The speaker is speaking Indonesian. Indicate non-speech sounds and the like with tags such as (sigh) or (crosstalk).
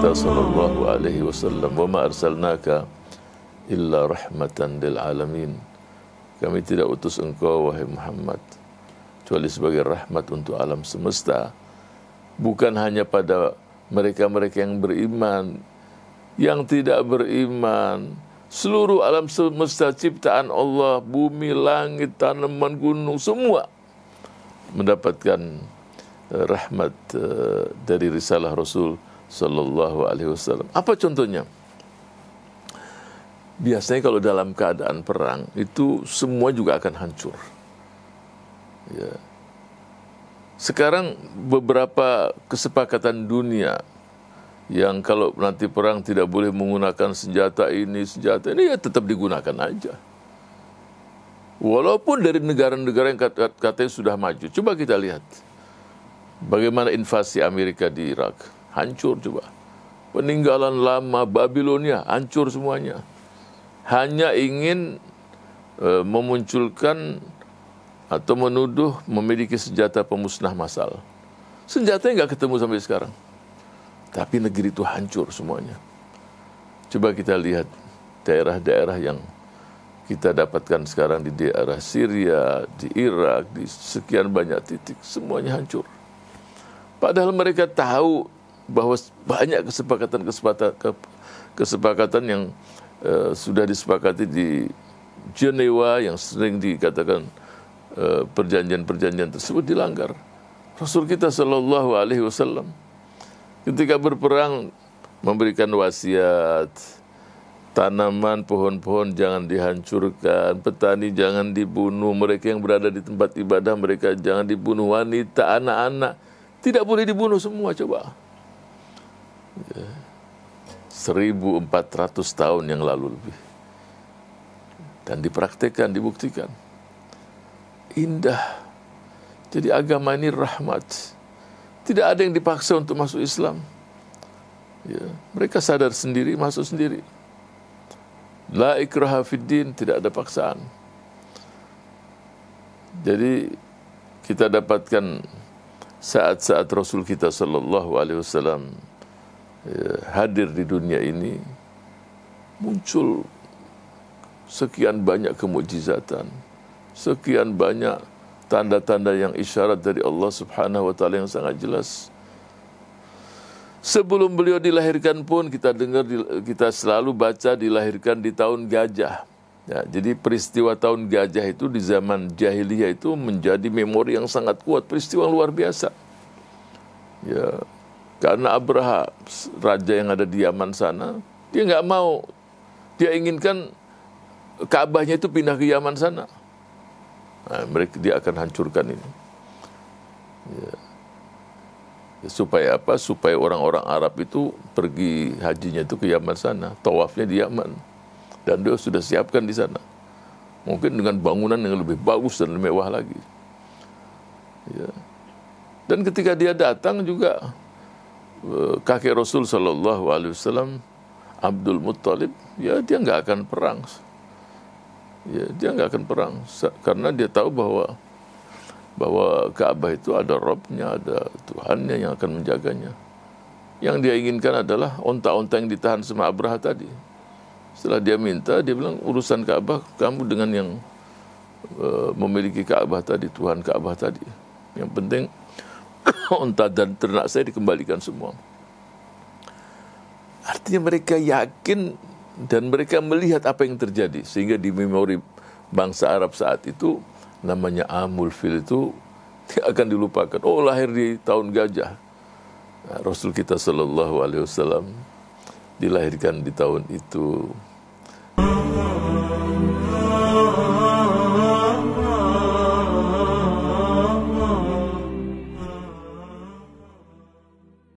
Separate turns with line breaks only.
kita sallallahu alaihi wasallam wa ma arsalnaka illa rahmatan lil alamin kami tidak utus engkau wahai Muhammad kecuali sebagai rahmat untuk alam semesta bukan hanya pada mereka-mereka yang beriman yang tidak beriman seluruh alam semesta ciptaan Allah bumi langit tanaman gunung semua mendapatkan eh, rahmat eh, dari risalah Rasul Sallallahu Alaihi Wasallam. Apa contohnya? Biasanya kalau dalam keadaan perang itu semua juga akan hancur. Ya. Sekarang beberapa kesepakatan dunia yang kalau nanti perang tidak boleh menggunakan senjata ini, senjata ini ya tetap digunakan aja. Walaupun dari negara-negara yang katanya sudah maju. Coba kita lihat bagaimana invasi Amerika di Irak hancur coba. Peninggalan lama Babilonia hancur semuanya. Hanya ingin e, memunculkan atau menuduh memiliki senjata pemusnah massal. Senjatanya nggak ketemu sampai sekarang. Tapi negeri itu hancur semuanya. Coba kita lihat daerah-daerah yang kita dapatkan sekarang di daerah Syria, di Irak, di sekian banyak titik, semuanya hancur. Padahal mereka tahu bahwa banyak kesepakatan kesepakatan yang uh, sudah disepakati di Jenewa yang sering dikatakan perjanjian eh, perjanjian-perjanjian tersebut dilanggar. Rasul kita Shallallahu Alaihi Wasallam ketika berperang memberikan wasiat tanaman pohon-pohon jangan dihancurkan petani jangan dibunuh mereka yang berada di tempat ibadah mereka jangan dibunuh wanita anak-anak tidak boleh dibunuh semua coba 1400 tahun yang lalu lebih. Dan dipraktekkan, dibuktikan. Indah. Jadi agama ini rahmat. Tidak ada yang dipaksa untuk masuk Islam. Ya, mereka sadar sendiri, masuk sendiri. La ikraha fiddin, tidak ada paksaan. Jadi kita dapatkan saat-saat Rasul kita sallallahu alaihi wasallam Eh, hadir di dunia ini muncul sekian banyak kemujizatan, sekian banyak tanda-tanda yang isyarat dari Allah Subhanahu wa taala yang sangat jelas. Sebelum beliau dilahirkan pun kita dengar kita selalu baca dilahirkan di tahun gajah. Ya, jadi peristiwa tahun gajah itu di zaman jahiliyah itu menjadi memori yang sangat kuat, peristiwa yang luar biasa. Ya, karena Abraha, raja yang ada di Yaman sana, dia nggak mau. Dia inginkan Ka'bahnya itu pindah ke Yaman sana. Nah, mereka dia akan hancurkan ini. Ya. ya. Supaya apa? Supaya orang-orang Arab itu pergi hajinya itu ke Yaman sana, tawafnya di Yaman. Dan dia sudah siapkan di sana. Mungkin dengan bangunan yang lebih bagus dan lebih mewah lagi. Ya. Dan ketika dia datang juga Eh, kakek Rasul Shallallahu Alaihi Wasallam Abdul Muttalib ya dia nggak akan perang ya dia nggak akan perang karena dia tahu bahwa bahwa Ka'bah itu ada Robnya ada Tuhannya yang akan menjaganya yang dia inginkan adalah onta-onta yang ditahan sama Abraha tadi setelah dia minta dia bilang urusan Ka'bah kamu dengan yang uh, memiliki Ka'bah tadi Tuhan Ka'bah tadi yang penting (laughs) unta dan ternak saya dikembalikan semua. Artinya mereka yakin dan mereka melihat apa yang terjadi sehingga di memori bangsa Arab saat itu namanya Amul Fil itu (laughs) akan dilupakan. Oh lahir di tahun gajah. Rasul kita Shallallahu Alaihi Wasallam dilahirkan di tahun itu.